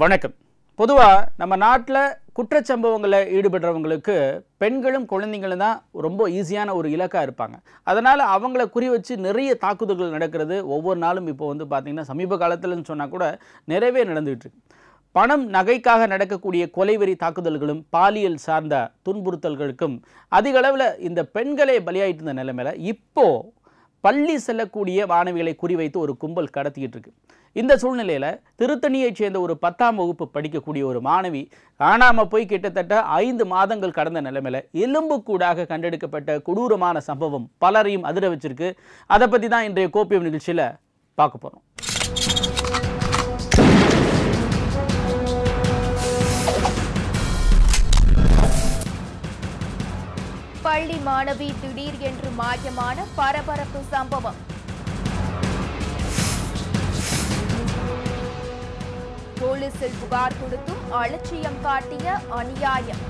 வணக்கம் பொதுவாக நம்ம நாட்டில் குற்றச்சம்பவங்களில் ஈடுபடுறவங்களுக்கு பெண்களும் குழந்தைங்களும் தான் ரொம்ப ஈஸியான ஒரு இலக்காக இருப்பாங்க அதனால் அவங்கள குறி வச்சு நிறைய தாக்குதல்கள் நடக்கிறது ஒவ்வொரு நாளும் இப்போ வந்து பார்த்திங்கன்னா சமீப காலத்தில்னு சொன்னால் கூட நிறையவே நடந்துகிட்ருக்கு பணம் நகைக்காக நடக்கக்கூடிய கொலைவெறி தாக்குதல்களும் பாலியல் சார்ந்த துன்புறுத்தல்களுக்கும் அதிக அளவில் இந்த பெண்களே பலியாயிட்டு இருந்த நிலைமையில் இப்போது பள்ளி செல்லக்கூடிய மாணவிகளை குறிவைத்து ஒரு கும்பல் கடத்திக்கிட்டு இருக்கு இந்த சூழ்நிலையில் திருத்தணியைச் சேர்ந்த ஒரு பத்தாம் வகுப்பு படிக்கக்கூடிய ஒரு மாணவி காணாமல் போய் கிட்டத்தட்ட ஐந்து மாதங்கள் கடந்த நிலைமையில் எலும்பு கூடாக கண்டெடுக்கப்பட்ட கொடூரமான சம்பவம் பலரையும் அதிர வச்சிருக்கு அதை பற்றி தான் இன்றைய கோப்பியம் நிகழ்ச்சியில் பார்க்க போகிறோம் பள்ளி மாணவி திடீர் என்று மாயமான பரபரப்பு சம்பவம் போலீசில் புகார் கொடுத்தும் அலட்சியம் காட்டிய அநியாயம்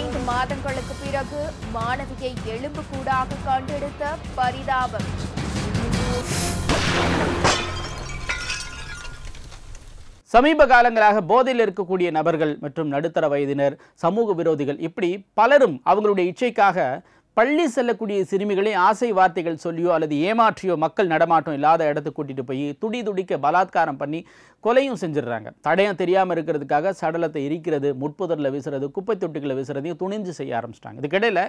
ஐந்து மாதங்களுக்கு பிறகு மாணவியை எலும்பு கூடாக கண்டெடுத்த பரிதாபம் சமீப காலங்களாக போதையில் இருக்கக்கூடிய நபர்கள் மற்றும் நடுத்தர வயதினர் சமூக விரோதிகள் இப்படி பலரும் அவங்களுடைய இச்சைக்காக பள்ளி செல்லக்கூடிய சிறுமிகளை ஆசை வார்த்தைகள் சொல்லியோ அல்லது ஏமாற்றியோ மக்கள் நடமாட்டம் இல்லாத இடத்துக்கு கூட்டிகிட்டு போய் துடி துடிக்க பலாத்காரம் பண்ணி கொலையும் செஞ்சிடுறாங்க தடையம் தெரியாமல் இருக்கிறதுக்காக சடலத்தை எரிக்கிறது முட்புதரில் வீசுறது குப்பை தொட்டிகளை வீசுறதையும் துணிஞ்சு செய்ய ஆரம்பிச்சிட்டாங்க இதுக்கிடையில்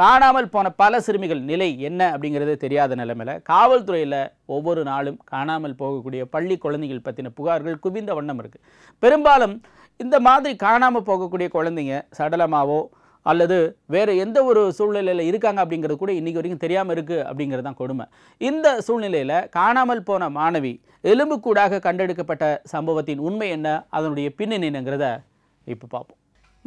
காணாமல் போன பல சிறுமிகள் நிலை என்ன அப்படிங்கிறதே தெரியாத நிலைமையில் காவல்துறையில் ஒவ்வொரு நாளும் காணாமல் போகக்கூடிய பள்ளி குழந்தைகள் பற்றின புகார்கள் குவிந்த வண்ணம் இருக்குது பெரும்பாலும் இந்த மாதிரி காணாமல் போகக்கூடிய குழந்தைங்க சடலமாவோ அல்லது வேறு எந்த ஒரு சூழ்நிலையில் இருக்காங்க அப்படிங்கிறது கூட இன்றைக்கி வரைக்கும் தெரியாமல் இருக்குது அப்படிங்கிறது தான் கொடுமை இந்த சூழ்நிலையில் காணாமல் போன மாணவி எலும்புக்கூடாக கண்டெடுக்கப்பட்ட சம்பவத்தின் உண்மை என்ன அதனுடைய பின்னணிங்கிறத இப்போ பார்ப்போம்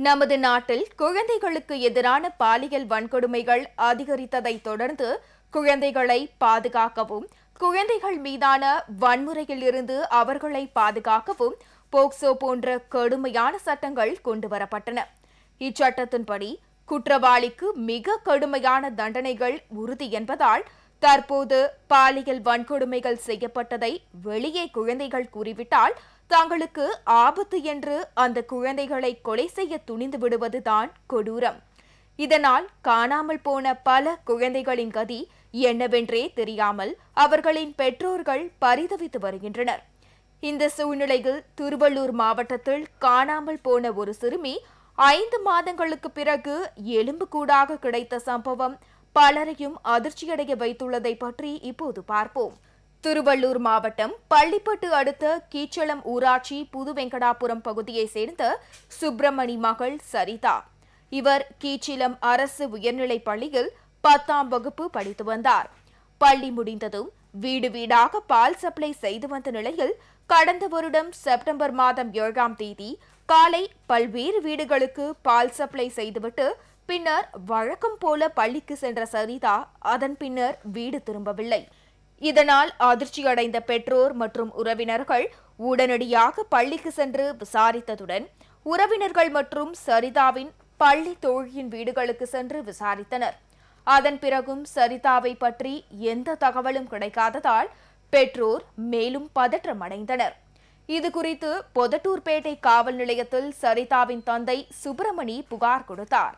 நமது நாட்டில் குழந்தைகளுக்கு எதிரான பாலியல் வன்கொடுமைகள் அதிகரித்ததை தொடர்ந்து குழந்தைகளை பாதுகாக்கவும் குழந்தைகள் மீதான வன்முறையில் இருந்து அவர்களை பாதுகாக்கவும் போக்சோ போன்ற கடுமையான சட்டங்கள் கொண்டு வரப்பட்டன இச்சட்டத்தின்படி குற்றவாளிக்கு மிக கடுமையான தண்டனைகள் உறுதி என்பதால் தற்போது பாலியல் வன்கொடுமைகள் செய்யப்பட்டதை வெளியே குழந்தைகள் கூறிவிட்டால் தங்களுக்கு ஆபத்து என்று அந்த குழந்தைகளை கொலை செய்ய துணிந்து விடுவதுதான் கொடூரம் இதனால் காணாமல் போன பல குழந்தைகளின் கதி என்னவென்றே தெரியாமல் அவர்களின் பெற்றோர்கள் பரிதவித்து வருகின்றனர் இந்த சூழ்நிலையில் திருவள்ளூர் மாவட்டத்தில் காணாமல் போன ஒரு சிறுமி ஐந்து மாதங்களுக்கு பிறகு எலும்பு கூடாக கிடைத்த சம்பவம் பலரையும் அதிர்ச்சியடைய வைத்துள்ளதை பற்றி இப்போது பார்ப்போம் திருவள்ளூர் மாவட்டம் பள்ளிப்பட்டு அடுத்த கீச்சளம் ஊராட்சி புதுவெங்கடாபுரம் பகுதியை சேர்ந்த சுப்பிரமணி மகள் சரிதா இவர் கீச்சிலம் அரசு உயர்நிலைப் பள்ளியில் பத்தாம் வகுப்பு படித்து வந்தார் பள்ளி முடிந்ததும் வீடு வீடாக பால் சப்ளை செய்து வந்த நிலையில் கடந்த வருடம் செப்டம்பர் மாதம் ஏழாம் தேதி காலை பல்வேறு வீடுகளுக்கு பால் சப்ளை செய்துவிட்டு பின்னர் வழக்கம் போல பள்ளிக்கு சென்ற சரிதா அதன் பின்னர் வீடு திரும்பவில்லை இதனால் அதிர்ச்சியடைந்த பெற்றோர் மற்றும் உறவினர்கள் உடனடியாக பள்ளிக்கு சென்று விசாரித்ததுடன் உறவினர்கள் மற்றும் சரிதாவின் பள்ளி தோழியின் வீடுகளுக்கு சென்று விசாரித்தனர் அதன் பிறகும் சரிதாவை பற்றி எந்த தகவலும் கிடைக்காததால் பெற்றோர் மேலும் பதற்றமடைந்தனர் இது குறித்து பொதட்டூர்பேட்டை காவல் நிலையத்தில் சரிதாவின் தந்தை சுப்பிரமணி புகார் கொடுத்தார்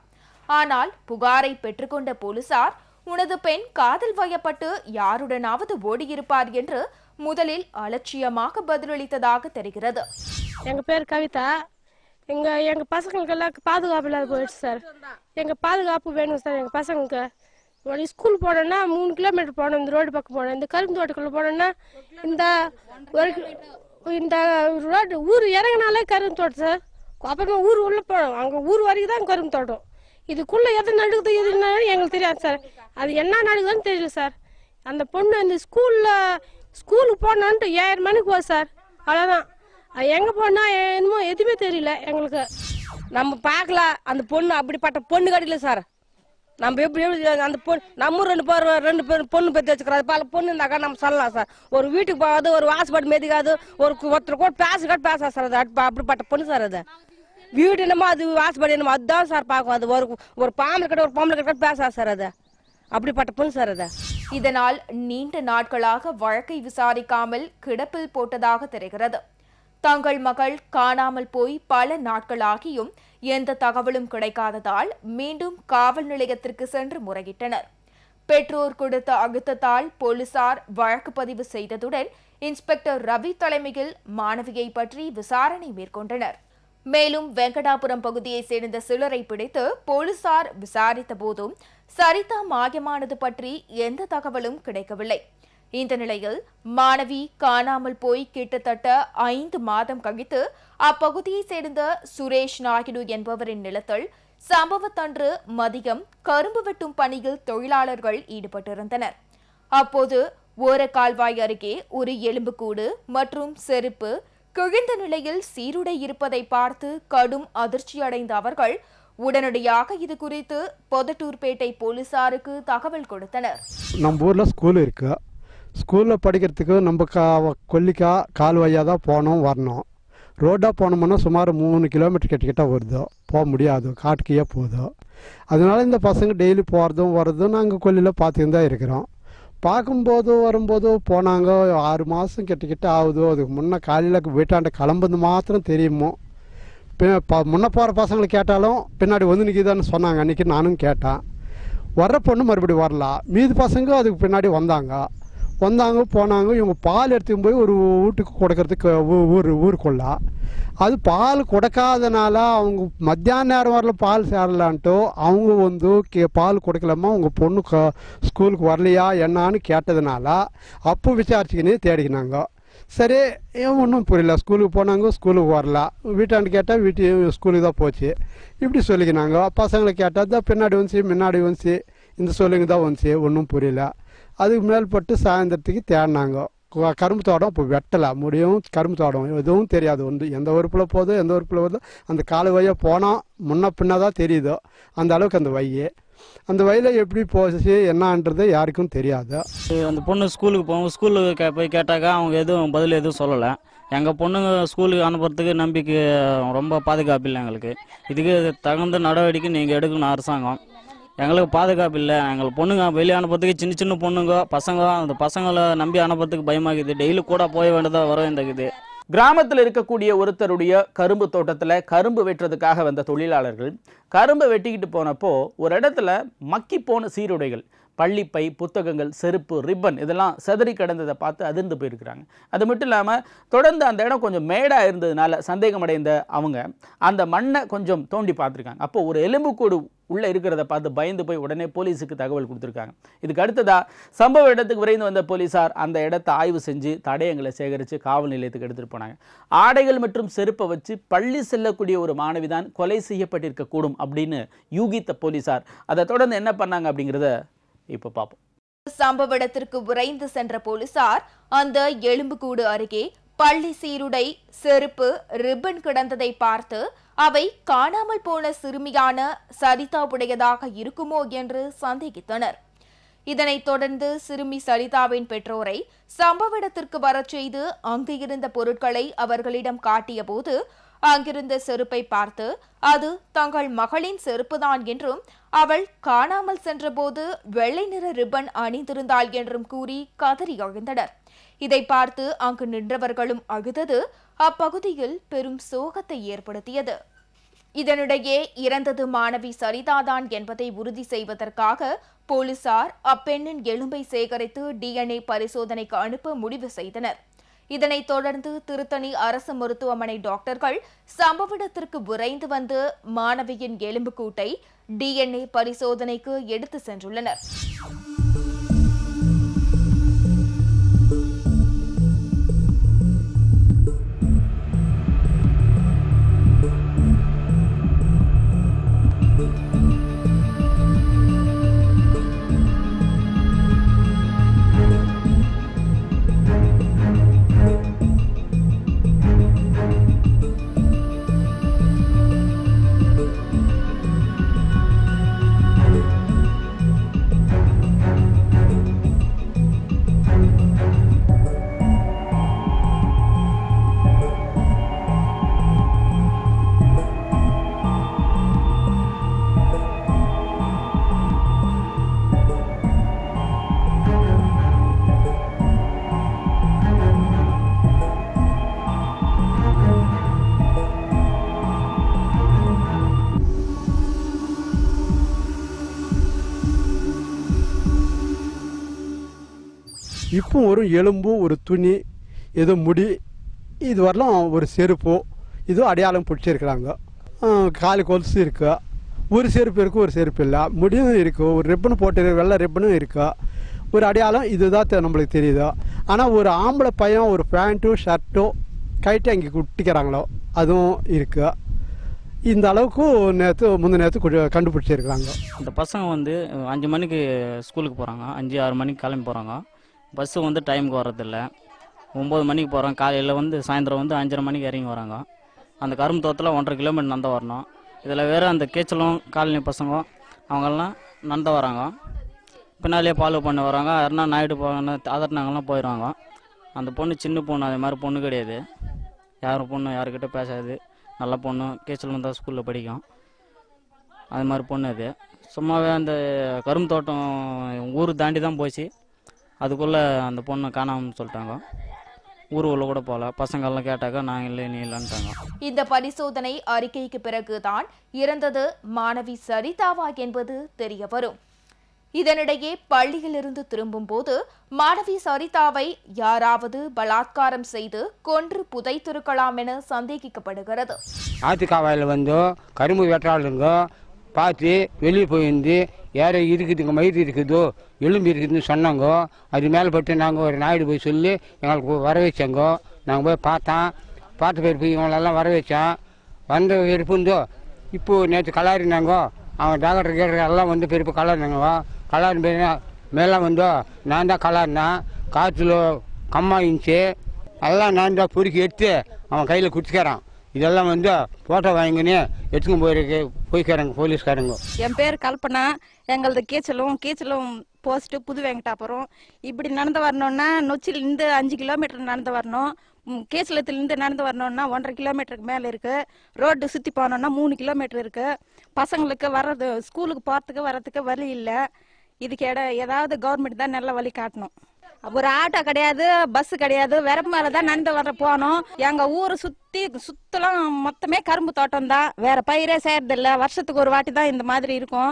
ஆனால் புகாரை பெற்றுக்கொண்ட போலீசார் உனது பெண் காதல் வயப்பட்டு யாருடனாவது ஓடியிருப்பார் என்று முதலில் அலட்சியமாக பதிலளித்ததாக தெரிகிறது எங்க பேர் கவிதா எங்க எங்க பசங்களுக்கெல்லாம் பாதுகாப்பு இல்லாத போயிடுச்சு சார் எங்க பாதுகாப்பு வேணும் சார் எங்க பசங்களுக்கு ஸ்கூல் போனோம்னா மூணு கிலோமீட்டர் போனோம் இந்த ரோடு பக்கம் போனோம் இந்த கரும்பு தோட்டக்குள்ள போனோன்னா இந்த ஒரு இந்த ரோடு ஊர் இறங்கினாலே கரும்பு தோட்டம் சார் அப்புறமா ஊர் உள்ளே போகிறோம் அங்கே ஊர் வரைக்கும் தான் கரும்பு தோட்டம் இதுக்குள்ளே எது நடுக்குது எது எங்களுக்கு தெரியாது சார் அது என்ன நடுக்குதுன்னு தெரியல சார் அந்த பொண்ணு இந்த ஸ்கூலில் ஸ்கூலுக்கு போனான்ட்டு ஏழு மணிக்கு போ சார் அவ்வளோதான் எங்கே போனால் என்னமோ எதுவுமே தெரியல எங்களுக்கு நம்ம பார்க்கல அந்த பொண்ணு அப்படிப்பட்ட பொண்ணு கிடைக்கல சார் நம்ம எப்படி எப்படி அந்த பொண்ணு நம்ம ரெண்டு பேர் ரெண்டு பேர் பொண்ணு பெற்று வச்சுக்கிறாரு பல பொண்ணு இருந்தாக்கா நம்ம சொல்லலாம் சார் ஒரு வீட்டுக்கு போகாது ஒரு வாசுபாடு மெதிக்காது ஒரு ஒருத்தர் கூட பேச கூட பேச சார் அது அப்படிப்பட்ட பொண்ணு சார் அது வீடு என்னமோ அது வாசுபாடு என்னமோ அதுதான் சார் பார்க்கும் அது ஒரு ஒரு பாம்பு கிட்ட ஒரு பாம்பளை கிட்ட பேசா சார் அது அப்படிப்பட்ட பொண்ணு சார் அது இதனால் நீண்ட நாட்களாக வழக்கை விசாரிக்காமல் கிடப்பில் போட்டதாக தெரிகிறது தங்கள் மகள் காணாமல் போய் பல நாட்களாகியும் எந்த தகவலும் கிடைக்காததால் மீண்டும் காவல் நிலையத்திற்கு சென்று முறையிட்டனர் பெற்றோர் கொடுத்த அழுத்தத்தால் போலீசார் வழக்கு பதிவு செய்ததுடன் இன்ஸ்பெக்டர் ரவி தலைமையில் மாணவியை பற்றி விசாரணை மேற்கொண்டனர் மேலும் வெங்கடாபுரம் பகுதியைச் சேர்ந்த சிலரை பிடித்து போலீசார் விசாரித்த போதும் சரிதா மாயமானது பற்றி எந்த தகவலும் கிடைக்கவில்லை இந்த நிலையில் மாணவி காணாமல் போய் கிட்டத்தட்ட ஐந்து மாதம் கழித்து அப்பகுதியை சேர்ந்த சுரேஷ் நாயுடு என்பவரின் நிலத்தில் சம்பவத்தன்று மதியம் கரும்பு வெட்டும் பணியில் தொழிலாளர்கள் ஈடுபட்டிருந்தனர் அப்போது ஓர கால்வாய் அருகே ஒரு எலும்புக்கூடு மற்றும் செருப்பு கிழிந்த நிலையில் சீருடை இருப்பதை பார்த்து கடும் அதிர்ச்சியடைந்த அவர்கள் உடனடியாக இது குறித்து பொதட்டூர்பேட்டை போலீசாருக்கு தகவல் கொடுத்தனர் நம்ம ஊர்ல ஸ்கூல் இருக்கு ஸ்கூலில் படிக்கிறதுக்கு நம்ம கா கொல்லிக்கா கால்வாயாக தான் போகணும் வரணும் ரோடாக போனோம்னா சுமார் மூணு கிலோமீட்டர் கிட்டக்கிட்ட வருதோ போக முடியாது காட்டுக்கையே போதும் அதனால் இந்த பசங்க டெய்லி போகிறதும் வர்றதும் நாங்கள் கொல்லியில் பார்த்துக்கிட்டு தான் இருக்கிறோம் பார்க்கும்போது வரும்போது போனாங்க ஆறு மாதம் கிட்டக்கிட்ட ஆகுதோ அதுக்கு முன்னே காலையில் வீட்டாண்ட கிளம்புது மாத்திரம் தெரியுமோ முன்னே போகிற பசங்களை கேட்டாலும் பின்னாடி வந்து நிற்கிதான்னு சொன்னாங்க அன்றைக்கி நானும் கேட்டேன் வர்ற பொண்ணு மறுபடியும் வரலாம் மீது பசங்க அதுக்கு பின்னாடி வந்தாங்க வந்தாங்க போனாங்க இவங்க பால் எடுத்துக்கும் போய் ஒரு வீட்டுக்கு கொடுக்கறதுக்கு ஊர் ஊருக்குள்ளா அது பால் கொடுக்காதனால அவங்க மத்தியான நேரம் வரல பால் சேரலான்ட்டு அவங்க வந்து கே பால் கொடுக்கலாமா உங்கள் பொண்ணு க ஸ்கூலுக்கு வரலையா என்னான்னு கேட்டதுனால அப்போ விசாரிச்சுக்கினே தேடிக்கினாங்க சரி ஏன் ஒன்றும் புரியல ஸ்கூலுக்கு போனாங்க ஸ்கூலுக்கு வரல வீட்டாண்டு கேட்டால் வீட்டு ஸ்கூலுக்கு தான் போச்சு இப்படி சொல்லிக்கினாங்க பசங்களை கேட்டால் தான் பின்னாடி வந்துச்சு முன்னாடி வந்துச்சு இந்த சொல்லுங்க தான் வந்துச்சு ஒன்றும் புரியல அதுக்கு மேல்பட்டு சாயந்தரத்துக்கு தேடினாங்க கரும்பு தோட்டம் இப்போ வெட்டலை முடியும் கரும்பு தோட்டம் எதுவும் தெரியாது ஒன்று எந்த உறுப்பில் போதோ எந்த உறுப்பில் போதோ அந்த காலு வழியாக போனால் முன்ன பின்ன தான் தெரியுதோ அந்த அளவுக்கு அந்த வயி அந்த வயல எப்படி போச்சு என்னான்றது யாருக்கும் தெரியாது அந்த பொண்ணு ஸ்கூலுக்கு போவோம் ஸ்கூலுக்கு போய் கேட்டாக்கா அவங்க எதுவும் பதில் எதுவும் சொல்லலை எங்கள் பொண்ணுங்க ஸ்கூலுக்கு அனுப்புறதுக்கு நம்பிக்கை ரொம்ப பாதுகாப்பு இல்லை எங்களுக்கு இதுக்கு தகுந்த நடவடிக்கை நீங்கள் எடுக்கணும் அரசாங்கம் எங்களுக்கு பாதுகாப்பு இல்லை எங்களுக்கு பொண்ணுங்க வெளியே அனுப்புறதுக்கு சின்ன சின்ன பொண்ணுங்க பசங்க அந்த பசங்களை நம்பி அனுப்புறதுக்கு பயமாக்குது டெய்லி கூட போய் வேண்டியதாக இந்த இது கிராமத்தில் இருக்கக்கூடிய ஒருத்தருடைய கரும்பு தோட்டத்தில் கரும்பு வெட்டுறதுக்காக வந்த தொழிலாளர்கள் கரும்பை வெட்டிக்கிட்டு போனப்போ ஒரு இடத்துல மக்கி போன சீருடைகள் பள்ளிப்பை புத்தகங்கள் செருப்பு ரிப்பன் இதெல்லாம் செதறி கிடந்ததை பார்த்து அதிர்ந்து போயிருக்கிறாங்க அது மட்டும் இல்லாமல் தொடர்ந்து அந்த இடம் கொஞ்சம் மேடாக இருந்ததுனால சந்தேகமடைந்த அவங்க அந்த மண்ணை கொஞ்சம் தோண்டி பார்த்துருக்காங்க அப்போது ஒரு எலும்புக்கூடு உள்ளே இருக்கிறத பார்த்து பயந்து போய் உடனே போலீஸுக்கு தகவல் கொடுத்துருக்காங்க இதுக்கு அடுத்ததாக சம்பவ இடத்துக்கு விரைந்து வந்த போலீஸார் அந்த இடத்தை ஆய்வு செஞ்சு தடயங்களை சேகரித்து காவல் நிலையத்துக்கு எடுத்துகிட்டு போனாங்க ஆடைகள் மற்றும் செருப்பை வச்சு பள்ளி செல்லக்கூடிய ஒரு மாணவி தான் கொலை செய்யப்பட்டிருக்கக்கூடும் அப்படின்னு யூகித்த போலீஸார் அதை தொடர்ந்து என்ன பண்ணாங்க அப்படிங்கிறத இப்போ பார்ப்போம் சம்பவ இடத்திற்கு விரைந்து சென்ற போலீசார் அந்த எலும்புக்கூடு அருகே பள்ளி சீருடை செருப்பு ரிப்பன் கிடந்ததை பார்த்து அவை காணாமல் போன சிறுமியான சரிதா உடையதாக இருக்குமோ என்று சந்தேகித்தனர் இதனைத் தொடர்ந்து சிறுமி சரிதாவின் பெற்றோரை சம்பவ இடத்திற்கு வரச் செய்து அங்கு இருந்த பொருட்களை அவர்களிடம் காட்டியபோது அங்கிருந்த செருப்பை பார்த்து அது தங்கள் மகளின் செருப்புதான் என்றும் அவள் காணாமல் சென்றபோது வெள்ளை நிற ரிப்பன் அணிந்திருந்தாள் என்றும் கூறி கதறி அழிந்தனர் இதை பார்த்து அங்கு நின்றவர்களும் அழுதது அப்பகுதியில் பெரும் சோகத்தை ஏற்படுத்தியது இதனிடையே இறந்தது மாணவி சரிதாதான் என்பதை உறுதி செய்வதற்காக போலீசார் அப்பெண்ணின் எலும்பை சேகரித்து டிஎன்ஏ பரிசோதனைக்கு அனுப்ப முடிவு செய்தனர் இதனைத் தொடர்ந்து திருத்தணி அரசு மருத்துவமனை டாக்டர்கள் சம்பவ இடத்திற்கு விரைந்து வந்து மாணவியின் எலும்புக்கூட்டை டிஎன்ஏ பரிசோதனைக்கு எடுத்து சென்றுள்ளனர் அப்பவும் ஒரு எலும்பும் ஒரு துணி ஏதோ முடி இது வரலாம் ஒரு செருப்போ இதுவும் அடையாளம் பிடிச்சிருக்கிறாங்க காலு கொலுசு இருக்குது ஒரு செருப்பு இருக்குது ஒரு செருப்பு இல்லை முடியும் இருக்குது ஒரு ரிப்பனு போட்டு வெள்ளை ரிப்பனும் இருக்குது ஒரு அடையாளம் இதுதான் நம்மளுக்கு தெரியுது ஆனால் ஒரு ஆம்பளை பையன் ஒரு பேண்ட்டும் ஷர்ட்டும் கைட்டு அங்கே குட்டிக்கிறாங்களோ அதுவும் இருக்குது இந்த அளவுக்கு நேற்று முந்தின நேற்று கண்டுபிடிச்சிருக்கிறாங்க அந்த பசங்க வந்து அஞ்சு மணிக்கு ஸ்கூலுக்கு போகிறாங்க அஞ்சு ஆறு மணிக்கு கிளம்பி போகிறாங்க பஸ்ஸு வந்து டைமுக்கு வர்றதில்ல ஒம்பது மணிக்கு போகிறோம் காலையில் வந்து சாயந்தரம் வந்து அஞ்சரை மணிக்கு இறங்கி வராங்க அந்த கரும்பு தோட்டத்தில் ஒன்றரை கிலோமீட்டர் நந்த வரணும் இதில் வேறு அந்த கேச்சலும் காலனி பசங்க அவங்கெல்லாம் நந்த வராங்க பின்னாலே ஃபாலோ பண்ணி வராங்க யாருன்னா நாயுடு போகணும் அதட்டினாங்கலாம் போயிடுவாங்க அந்த பொண்ணு சின்ன பொண்ணு அதே மாதிரி பொண்ணு கிடையாது யாரும் பொண்ணு யாருக்கிட்ட பேசாது நல்ல பொண்ணு கேச்சலும் வந்தால் ஸ்கூலில் படிக்கும் அது மாதிரி பொண்ணு அது சும்மாவே அந்த கரும்பு தோட்டம் ஊர் தாண்டி தான் போச்சு அதுக்குள்ளே அந்த பொண்ணு காணாமல் சொல்லிட்டாங்க ஊர்வலம் கூட போல பசங்கள்லாம் கேட்டாக்கா நான் இல்லை நீ இல்லைன்ட்டாங்க இந்த பரிசோதனை அறிக்கைக்கு பிறகு தான் இறந்தது மாணவி சரிதாவா என்பது தெரிய வரும் இதனிடையே பள்ளியிலிருந்து திரும்பும்போது மாணவி சரிதாவை யாராவது பலாத்காரம் செய்து கொன்று புதைத்திருக்கலாம் என சந்தேகிக்கப்படுகிறது ஆத்திகாவாயில் வந்து கரும்பு வெட்டாளுங்க பார்த்து வெளியே போயிருந்து ஏற இருக்குதுங்க மயிர் இருக்குதோ எலும்பு இருக்குதுன்னு சொன்னாங்கோ அது மேலே பட்டு நாங்கள் ஒரு நாயுடு போய் சொல்லி எங்களுக்கு வர வச்சோங்கோ நாங்கள் போய் பார்த்தோம் பார்த்த பிறப்பு இவங்களெல்லாம் வர வச்சோம் வந்த பிறப்பு இருந்தோ இப்போது நேற்று கலாறினாங்க அவன் டாக்டர் கேட்டு எல்லாம் வந்து பிறப்பு கலாறினாங்க கலாரின் பேர் மேலே வந்தோ நான் தான் கலாறினேன் காற்றுல கம்மா இருந்துச்சு எல்லாம் நான் தான் பொறுக்கி எடுத்து அவன் கையில் குடிச்சுக்கிறான் இதெல்லாம் வந்து போட்டோ வாங்கினே எடுத்து போயிருக்கு போய்க்காரங்க போலீஸ்காரங்க என் பேர் கல்பனா எங்களது கீச்சலும் கீச்சலும் போஸ்ட்டு புது வெங்கடாபுரம் இப்படி நடந்து வரணும்னா நொச்சிலிருந்து அஞ்சு கிலோமீட்டர் நடந்து வரணும் கேசலத்துலேருந்து நடந்து வரணும்னா ஒன்றரை கிலோமீட்டருக்கு மேலே இருக்குது ரோடு சுற்றி போனோம்னா மூணு கிலோமீட்டர் இருக்கு பசங்களுக்கு வர்றது ஸ்கூலுக்கு போகிறதுக்கு வர்றதுக்கு வழி இல்லை இதுக்கு இட ஏதாவது கவர்மெண்ட் தான் நல்ல வழி காட்டணும் ஒரு ஆட்டோ கிடையாது பஸ் கிடையாது வெறப்பு மேலதான் நடந்து வர போனோம் எங்க ஊரு சுத்தி சுத்தலாம் மொத்தமே கரும்பு தோட்டம் தான் வேற பயிரே செய்யறது இல்ல வருஷத்துக்கு ஒரு வாட்டி தான் இந்த மாதிரி இருக்கும்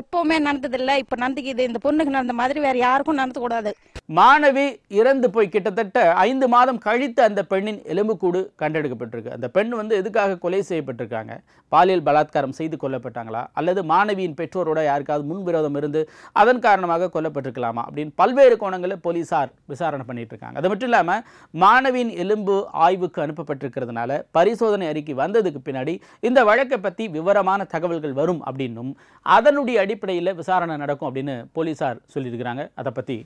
எப்பவுமே நடந்ததில்லை இப்போ நடந்துக்குது இந்த பொண்ணுக்கு நடந்த மாதிரி வேற யாருக்கும் நடத்தக்கூடாது மாணவி இறந்து போய் கிட்டத்தட்ட ஐந்து மாதம் கழித்து அந்த பெண்ணின் எலும்புக்கூடு கண்டெடுக்கப்பட்டிருக்கு அந்த பெண் வந்து எதுக்காக கொலை செய்யப்பட்டிருக்காங்க பாலியல் பலாத்காரம் செய்து கொல்லப்பட்டாங்களா அல்லது மாணவியின் பெற்றோரோட யாருக்காவது முன்விரோதம் இருந்து அதன் காரணமாக கொல்லப்பட்டிருக்கலாமா அப்படின்னு பல்வேறு கோணங்களில் போலீசார் விசாரணை பண்ணிட்டு இருக்காங்க அது மட்டும் இல்லாமல் மாணவியின் எலும்பு ஆய்வுக்கு அனுப்பப்பட்டிருக்கிறதுனால பரிசோதனை அறிக்கை வந்ததுக்கு பின்னாடி இந்த வழக்கை பற்றி விவரமான தகவல்கள் வரும் அப்படின்னும் அதனுடைய அடிப்படையில் விசாரணை நடக்கும் அப்படின்னு போலீஸார் சொல்லியிருக்கிறாங்க அதை பற்றி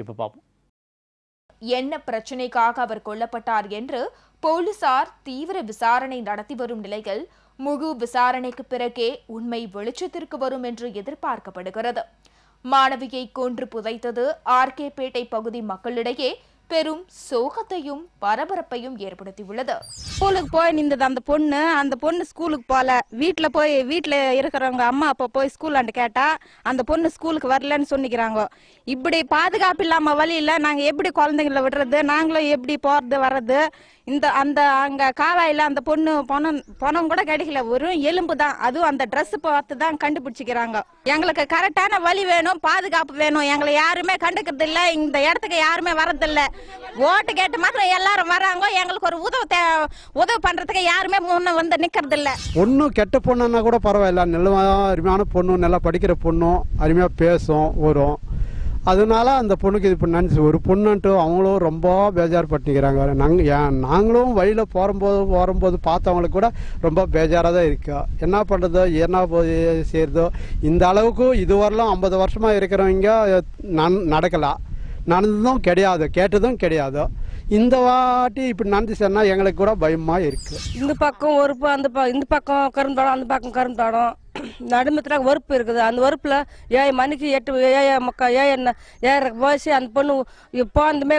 இப்போ பார்ப்போம் என்ன பிரச்சனைக்காக அவர் கொல்லப்பட்டார் என்று போலீசார் தீவிர விசாரணை நடத்தி வரும் நிலையில் முழு விசாரணைக்கு பிறகே உண்மை வெளிச்சத்திற்கு வரும் என்று எதிர்பார்க்கப்படுகிறது மாணவியை கொன்று புதைத்தது ஆர்கேபேட்டை பகுதி மக்களிடையே பெரும் சோகத்தையும் பரபரப்பையும் ஏற்படுத்தியுள்ளது ஸ்கூலுக்கு போய் நின்றது அந்த பொண்ணு அந்த பொண்ணு ஸ்கூலுக்கு போல வீட்டுல போய் வீட்டுல இருக்கிறவங்க அம்மா அப்பா போய் ஸ்கூலாண்டு கேட்டா அந்த பொண்ணு ஸ்கூலுக்கு வரலன்னு சொன்னிக்கிறாங்க இப்படி பாதுகாப்பு இல்லாம வழியில நாங்க எப்படி குழந்தைங்களை விடுறது நாங்களும் எப்படி போறது வர்றது இந்த அந்த அங்கே காவாயில் அந்த பொண்ணு பணம் பணம் கூட கிடைக்கல வெறும் எலும்பு தான் அதுவும் அந்த ட்ரெஸ் பார்த்து தான் கண்டுபிடிச்சிக்கிறாங்க எங்களுக்கு கரெக்டான வழி வேணும் பாதுகாப்பு வேணும் எங்களை யாருமே கண்டுக்கிறது இல்லை இந்த இடத்துக்கு யாருமே வரதில்லை ஓட்டு கேட்டு மாத்திரம் எல்லாரும் வராங்க எங்களுக்கு ஒரு உதவு உதவு பண்றதுக்கு யாருமே முன்ன வந்து நிக்கிறது இல்லை பொண்ணு கெட்ட பொண்ணுன்னா கூட பரவாயில்ல நல்ல அருமையான பொண்ணு நல்லா படிக்கிற பொண்ணும் அருமையாக பேசும் வரும் அதனால அந்த பொண்ணுக்கு இது நினச்சி ஒரு பொண்ணுன்ட்டு அவங்களும் ரொம்ப பேஜார் பண்ணிக்கிறாங்க நாங்கள் நாங்களும் வழியில் போகும்போது போகும்போது பார்த்தவங்களுக்கு கூட ரொம்ப பேஜாராக தான் இருக்கோம் என்ன பண்ணுறதோ என்ன போய் செய்கிறதோ இந்த அளவுக்கு இதுவரையிலும் ஐம்பது வருஷமாக இருக்கிறவங்க நன் நடக்கலாம் நடந்ததும் கிடையாது கேட்டதும் கிடையாது இந்த வாட்டி இப்படி நடந்துச்சுன்னா எங்களுக்கு கூட பயமாக இருக்குது இந்த பக்கம் ஒரு அந்த ப இந்த பக்கம் கருந்தாடம் அந்த பக்கம் கருந்தாடம் நடுமத்தில் வறுப்பு இருக்குது அந்த வறுப்பில் ஏழு மணிக்கு எட்டு ஏழ மக்கா ஏழு ஏழரை போச்சு அந்த பொண்ணு இப்போ அந்தமே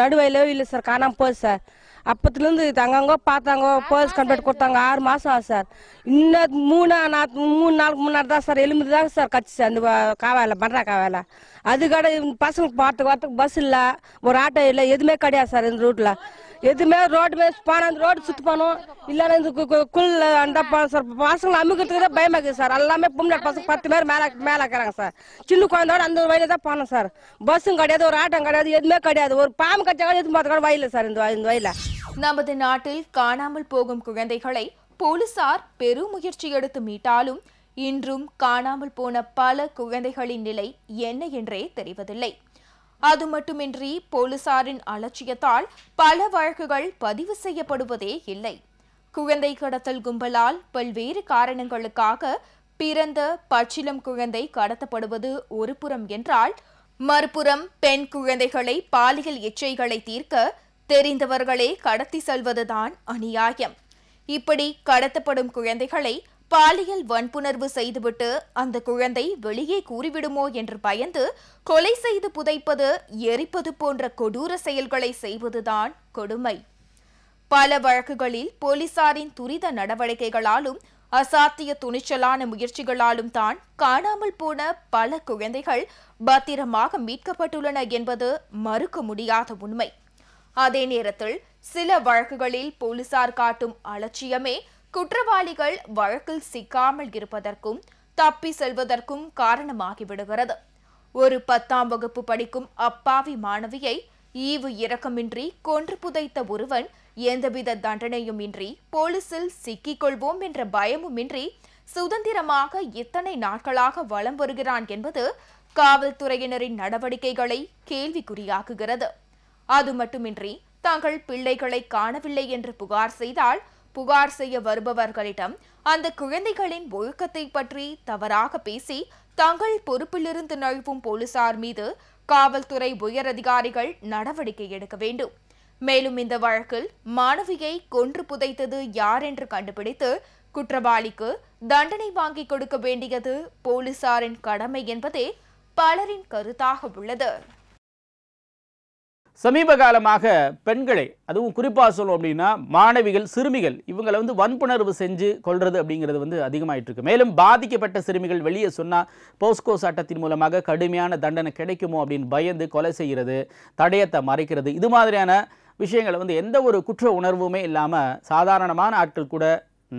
நடுவையிலோ இல்லை சார் காணாமல் போச்சு சார் அப்பத்துலேருந்து இது அங்கங்கே பார்த்தாங்க போலீஸ் கம்ப்ளைண்ட் கொடுத்தாங்க ஆறு மாதம் ஆகும் சார் இன்னும் மூணு நாள் மூணு நாளுக்கு முன்னாடி தான் சார் எலும்பு தான் சார் கட்சி சார் அந்த காவாயில் பண்றா காவாயில் அதுக்கடை பசங்களுக்கு பார்த்துக்கு வரத்துக்கு பஸ் இல்லை ஒரு ஆட்டோ இல்லை எதுவுமே கிடையாது சார் இந்த ரூட்டில் எதுவுமே ரோடு மேலே போனோம் அந்த ரோடு சுற்றி போனோம் இல்லைன்னா இந்த குள்ள அந்த போனோம் சார் பசங்களை அமுக்கிறதுக்கு தான் பயமாக இருக்குது சார் எல்லாமே பொம்னாட் பசங்க பத்து பேர் மேலே மேலே இருக்கிறாங்க சார் சின்ன குழந்தையோட அந்த வயலில் தான் போனோம் சார் பஸ்ஸும் கிடையாது ஒரு ஆட்டம் கிடையாது எதுவுமே கிடையாது ஒரு பாம்பு கட்சா கூட எதுவும் பார்த்து கூட வயல சார் இந்த இந்த வயல நமது நாட்டில் காணாமல் போகும் குழந்தைகளை போலீசார் பெரும் முயற்சி எடுத்து மீட்டாலும் இன்றும் காணாமல் போன பல குழந்தைகளின் நிலை என்ன என்றே தெரிவதில்லை அது மட்டுமின்றி போலீசாரின் அலட்சியத்தால் பல வழக்குகள் பதிவு செய்யப்படுவதே இல்லை குழந்தை கடத்தல் கும்பலால் பல்வேறு காரணங்களுக்காக பிறந்த பச்சிலம் குழந்தை கடத்தப்படுவது ஒரு புறம் என்றால் மறுபுறம் பெண் குழந்தைகளை பாலியல் இச்சைகளை தீர்க்க தெரிந்தவர்களே கடத்தி செல்வதுதான் அநியாயம் இப்படி கடத்தப்படும் குழந்தைகளை பாலியல் வன்புணர்வு செய்துவிட்டு அந்த குழந்தை வெளியே கூறிவிடுமோ என்று பயந்து கொலை செய்து புதைப்பது எரிப்பது போன்ற கொடூர செயல்களை செய்வதுதான் கொடுமை பல வழக்குகளில் போலீசாரின் துரித நடவடிக்கைகளாலும் அசாத்திய துணிச்சலான முயற்சிகளாலும் தான் காணாமல் போன பல குழந்தைகள் பத்திரமாக மீட்கப்பட்டுள்ளன என்பது மறுக்க முடியாத உண்மை அதே நேரத்தில் சில வழக்குகளில் போலீசார் காட்டும் அலட்சியமே குற்றவாளிகள் வழக்கில் சிக்காமல் இருப்பதற்கும் தப்பி செல்வதற்கும் காரணமாகிவிடுகிறது ஒரு பத்தாம் வகுப்பு படிக்கும் அப்பாவி மாணவியை ஈவு இரக்கமின்றி கொன்று புதைத்த ஒருவன் எந்தவித தண்டனையும் இன்றி போலீசில் சிக்கிக்கொள்வோம் என்ற பயமுமின்றி சுதந்திரமாக இத்தனை நாட்களாக வலம் வருகிறான் என்பது காவல்துறையினரின் நடவடிக்கைகளை கேள்விக்குறியாக்குகிறது அது மட்டுமின்றி தங்கள் பிள்ளைகளை காணவில்லை என்று புகார் செய்தால் புகார் செய்ய வருபவர்களிடம் அந்த குழந்தைகளின் ஒழுக்கத்தை பற்றி தவறாக பேசி தங்கள் பொறுப்பிலிருந்து நழுவும் போலீசார் மீது காவல்துறை உயரதிகாரிகள் நடவடிக்கை எடுக்க வேண்டும் மேலும் இந்த வழக்கில் மாணவியை கொன்று புதைத்தது யார் என்று கண்டுபிடித்து குற்றவாளிக்கு தண்டனை வாங்கி கொடுக்க வேண்டியது போலீசாரின் கடமை என்பதே பலரின் கருத்தாக உள்ளது சமீப காலமாக பெண்களை அதுவும் குறிப்பாக சொல்லணும் அப்படின்னா மாணவிகள் சிறுமிகள் இவங்களை வந்து வன்புணர்வு செஞ்சு கொள்வது அப்படிங்கிறது வந்து அதிகமாகிட்டு இருக்கு மேலும் பாதிக்கப்பட்ட சிறுமிகள் வெளியே சொன்னால் போஸ்கோ சட்டத்தின் மூலமாக கடுமையான தண்டனை கிடைக்குமோ அப்படின்னு பயந்து கொலை செய்கிறது தடயத்தை மறைக்கிறது இது மாதிரியான விஷயங்களை வந்து எந்த ஒரு குற்ற உணர்வுமே இல்லாமல் சாதாரணமான ஆட்கள் கூட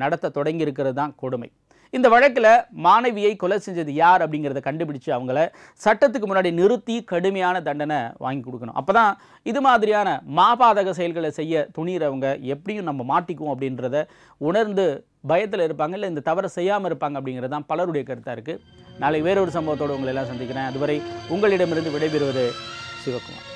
நடத்த தொடங்கியிருக்கிறது தான் கொடுமை இந்த வழக்கில் மாணவியை கொலை செஞ்சது யார் அப்படிங்கிறத கண்டுபிடிச்சு அவங்கள சட்டத்துக்கு முன்னாடி நிறுத்தி கடுமையான தண்டனை வாங்கி கொடுக்கணும் அப்போ தான் இது மாதிரியான மாபாதக செயல்களை செய்ய துணிகிறவங்க எப்படியும் நம்ம மாட்டிக்குவோம் அப்படின்றத உணர்ந்து பயத்தில் இருப்பாங்க இல்லை இந்த தவறை செய்யாமல் இருப்பாங்க அப்படிங்கிறது தான் பலருடைய கருத்தாக இருக்குது நாளைக்கு வேறொரு சம்பவத்தோடு உங்களை எல்லாம் சந்திக்கிறேன் அதுவரை உங்களிடமிருந்து விடைபெறுவது சிவகுமார்